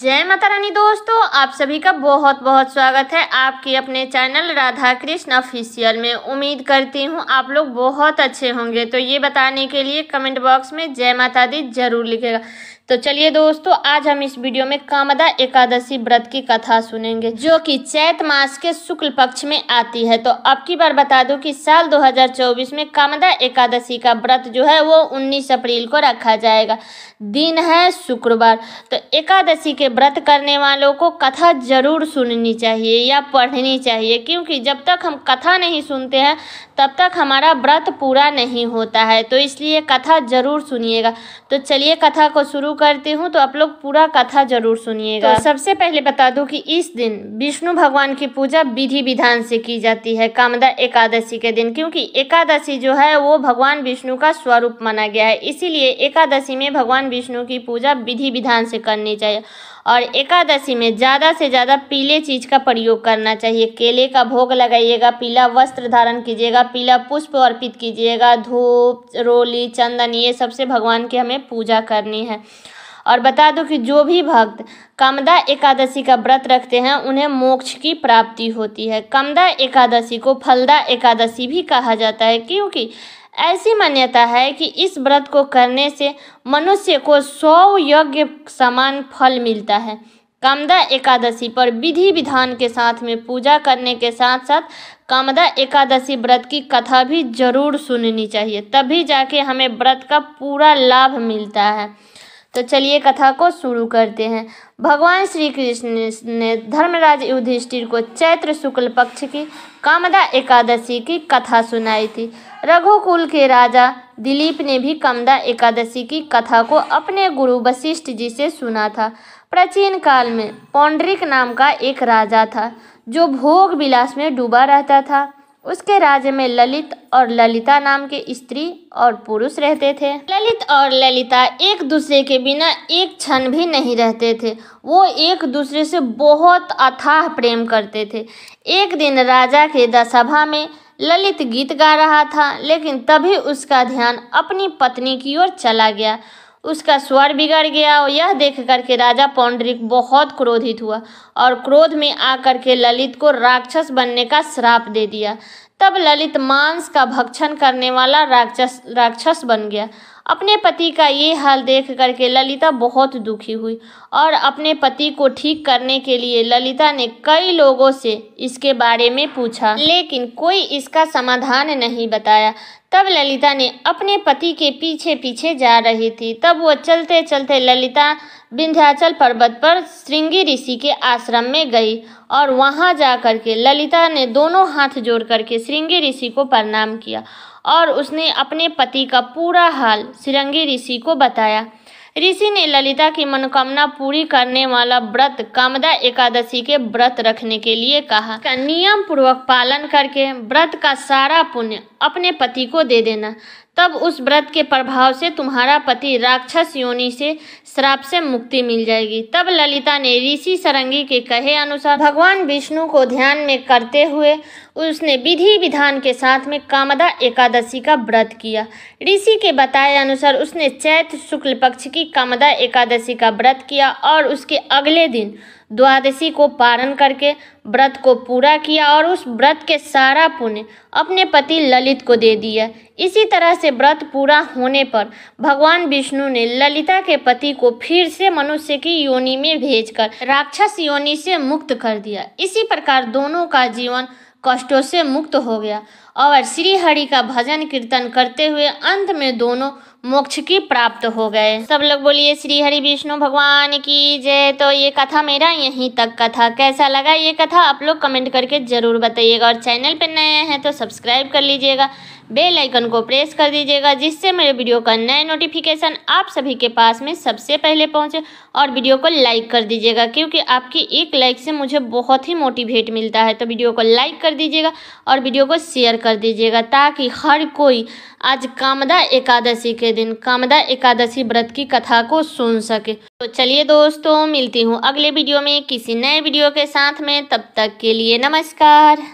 जय माता रानी दोस्तों आप सभी का बहुत बहुत स्वागत है आपके अपने चैनल राधा कृष्ण ऑफिशियल में उम्मीद करती हूँ आप लोग बहुत अच्छे होंगे तो ये बताने के लिए कमेंट बॉक्स में जय माता दी जरूर लिखेगा तो चलिए दोस्तों आज हम इस वीडियो में कामदा एकादशी व्रत की कथा सुनेंगे जो कि चैत मास के शुक्ल पक्ष में आती है तो अब की बार बता दो कि साल 2024 में कामदा एकादशी का व्रत जो है वो 19 अप्रैल को रखा जाएगा दिन है शुक्रवार तो एकादशी के व्रत करने वालों को कथा जरूर सुननी चाहिए या पढ़नी चाहिए क्योंकि जब तक हम कथा नहीं सुनते हैं तब तक हमारा व्रत पूरा नहीं होता है तो इसलिए कथा जरूर सुनिएगा तो चलिए कथा को शुरू शुरू करती हूँ तो आप लोग पूरा कथा जरूर सुनिएगा तो सबसे पहले बता दूँ कि इस दिन विष्णु भगवान की पूजा विधि विधान से की जाती है कामदा एकादशी के दिन क्योंकि एकादशी जो है वो भगवान विष्णु का स्वरूप माना गया है इसीलिए एकादशी में भगवान विष्णु की पूजा विधि विधान से करनी चाहिए और एकादशी में ज़्यादा से ज़्यादा पीले चीज़ का प्रयोग करना चाहिए केले का भोग लगाइएगा पीला वस्त्र धारण कीजिएगा पीला पुष्प अर्पित कीजिएगा धूप रोली चंदन ये सबसे भगवान की हमें पूजा करनी है और बता दो कि जो भी भक्त कमदा एकादशी का व्रत रखते हैं उन्हें मोक्ष की प्राप्ति होती है कमदा एकादशी को फलदा एकादशी भी कहा जाता है क्योंकि ऐसी मान्यता है कि इस व्रत को करने से मनुष्य को सौ यज्ञ समान फल मिलता है कामदा एकादशी पर विधि विधान के साथ में पूजा करने के साथ साथ कामदा एकादशी व्रत की कथा भी जरूर सुननी चाहिए तभी जाके हमें व्रत का पूरा लाभ मिलता है तो चलिए कथा को शुरू करते हैं भगवान श्री कृष्ण ने धर्मराज युधिष्ठिर को चैत्र शुक्ल पक्ष की कामदा एकादशी की कथा सुनाई थी रघुकुल के राजा दिलीप ने भी कामदा एकादशी की कथा को अपने गुरु वशिष्ठ जी से सुना था प्राचीन काल में पौंड्रिक नाम का एक राजा था जो भोग विलास में डूबा रहता था उसके राज्य में ललित और ललिता नाम के स्त्री और पुरुष रहते थे ललित और ललिता एक दूसरे के बिना एक क्षण भी नहीं रहते थे वो एक दूसरे से बहुत अथाह प्रेम करते थे एक दिन राजा के दसभा में ललित गीत गा रहा था लेकिन तभी उसका ध्यान अपनी पत्नी की ओर चला गया उसका स्वर बिगड़ गया और यह देख करके राजा पौंडरिक बहुत क्रोधित हुआ और क्रोध में आकर के ललित को राक्षस बनने का श्राप दे दिया तब ललित मांस का भक्षण करने वाला राक्षस राक्षस बन गया अपने पति का ये हाल देख करके ललिता बहुत दुखी हुई और अपने पति को ठीक करने के लिए ललिता ने कई लोगों से इसके बारे में पूछा लेकिन कोई इसका समाधान नहीं बताया तब ललिता ने अपने पति के पीछे पीछे जा रही थी तब वो चलते चलते ललिता विंध्याचल पर्वत पर श्रृंगी ऋषि के आश्रम में गई और वहाँ जा करके ललिता ने दोनों हाथ जोड़ करके श्रृंगी ऋषि को प्रणाम किया और उसने अपने पति का पूरा हाल सिरंगी ऋषि को बताया ऋषि ने ललिता की मनोकामना पूरी करने वाला व्रत कामदा एकादशी के व्रत रखने के लिए कहा नियम पूर्वक पालन करके व्रत का सारा पुण्य अपने पति को दे देना तब उस व्रत के प्रभाव से तुम्हारा पति राक्षस योनि से श्राप से मुक्ति मिल जाएगी तब ललिता ने ऋषि सरंगी के कहे अनुसार भगवान विष्णु को ध्यान में करते हुए उसने विधि विधान के साथ में कामदा एकादशी का व्रत किया ऋषि के बताए अनुसार उसने चैत शुक्ल पक्ष की कामदा एकादशी का व्रत किया और उसके अगले दिन द्वादशी को पारण करके व्रत को पूरा किया और उस व्रत के सारा पुण्य अपने पति ललित को दे दिया इसी तरह से व्रत पूरा होने पर भगवान विष्णु ने ललिता के पति को फिर से मनुष्य की योनि में भेजकर राक्षस योनि से मुक्त कर दिया इसी प्रकार दोनों का जीवन कष्टों से मुक्त हो गया और श्री हरि का भजन कीर्तन करते हुए अंत में दोनों मोक्ष की प्राप्त हो गए सब लोग बोलिए श्री हरि विष्णु भगवान की जय तो ये कथा मेरा यहीं तक कथा कैसा लगा ये कथा आप लोग कमेंट करके ज़रूर बताइएगा और चैनल पर नए हैं तो सब्सक्राइब कर लीजिएगा बेल आइकन को प्रेस कर दीजिएगा जिससे मेरे वीडियो का नए नोटिफिकेशन आप सभी के पास में सबसे पहले पहुंचे और वीडियो को लाइक कर दीजिएगा क्योंकि आपकी एक लाइक से मुझे बहुत ही मोटिवेट मिलता है तो वीडियो को लाइक कर दीजिएगा और वीडियो को शेयर कर दीजिएगा ताकि हर कोई आज कामदा एकादशी के दिन कामदा एकादशी व्रत की कथा को सुन सके तो चलिए दोस्तों मिलती हूँ अगले वीडियो में किसी नए वीडियो के साथ में तब तक के लिए नमस्कार